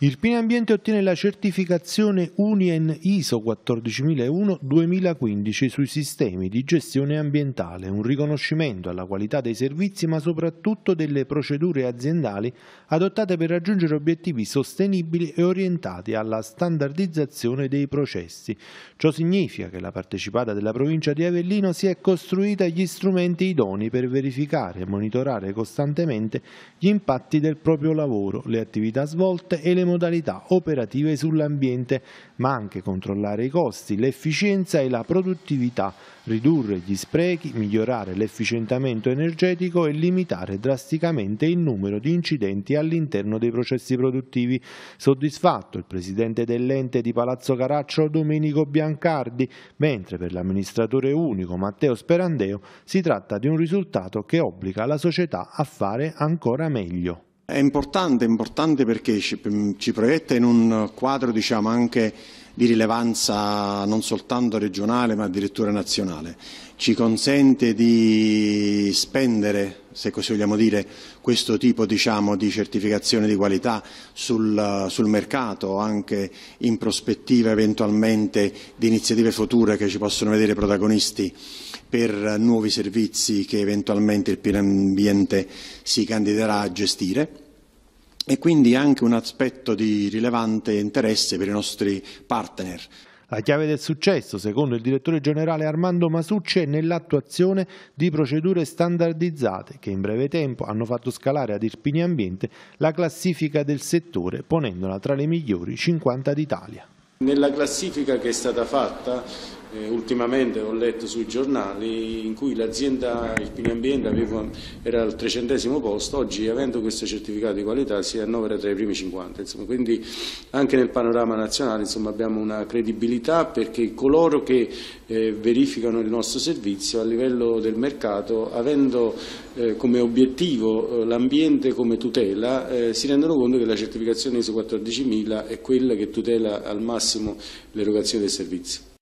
Il Pine Ambiente ottiene la certificazione Unien ISO 14001-2015 sui sistemi di gestione ambientale, un riconoscimento alla qualità dei servizi ma soprattutto delle procedure aziendali adottate per raggiungere obiettivi sostenibili e orientati alla standardizzazione dei processi. Ciò significa che la partecipata della provincia di Avellino si è costruita gli strumenti idoni per verificare e monitorare costantemente gli impatti del proprio lavoro, le attività svolte e le modalità operative sull'ambiente, ma anche controllare i costi, l'efficienza e la produttività, ridurre gli sprechi, migliorare l'efficientamento energetico e limitare drasticamente il numero di incidenti all'interno dei processi produttivi. Soddisfatto il presidente dell'ente di Palazzo Caraccio Domenico Biancardi, mentre per l'amministratore unico Matteo Sperandeo si tratta di un risultato che obbliga la società a fare ancora meglio. È importante, importante perché ci, ci, proietta in un quadro diciamo, anche di rilevanza non soltanto regionale ma addirittura nazionale. Ci consente di spendere, se così vogliamo dire, questo tipo diciamo, di certificazione di qualità sul, sul, mercato, anche in prospettiva eventualmente di iniziative future che ci possono vedere protagonisti per nuovi servizi che eventualmente il pieno ambiente si candiderà a gestire e quindi anche un aspetto di rilevante interesse per i nostri partner. La chiave del successo, secondo il direttore generale Armando Masucci, è nell'attuazione di procedure standardizzate che in breve tempo hanno fatto scalare ad Irpini Ambiente la classifica del settore, ponendola tra le migliori 50 d'Italia. Nella classifica che è stata fatta eh, ultimamente ho letto sui giornali in cui l'azienda il Irpini Ambiente aveva, era al trecentesimo posto, oggi avendo questo certificato di qualità si annovera tra i primi 50, insomma, quindi anche nel panorama nazionale insomma, abbiamo una credibilità perché coloro che eh, verificano il nostro servizio a livello del mercato, avendo eh, come obiettivo eh, l'ambiente come tutela, eh, si rendono conto che la certificazione ISO 14000 è quella che tutela al massimo l'erogazione del servizio.